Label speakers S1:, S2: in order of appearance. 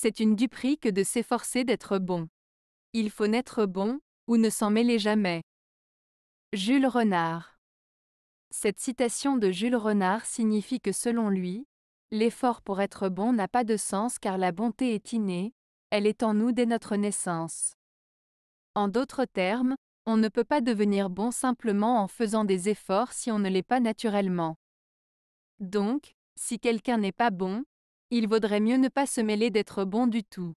S1: c'est une duperie que de s'efforcer d'être bon. Il faut naître bon, ou ne s'en mêler jamais. Jules Renard Cette citation de Jules Renard signifie que selon lui, l'effort pour être bon n'a pas de sens car la bonté est innée, elle est en nous dès notre naissance. En d'autres termes, on ne peut pas devenir bon simplement en faisant des efforts si on ne l'est pas naturellement. Donc, si quelqu'un n'est pas bon, il vaudrait mieux ne pas se
S2: mêler d'être bon du tout.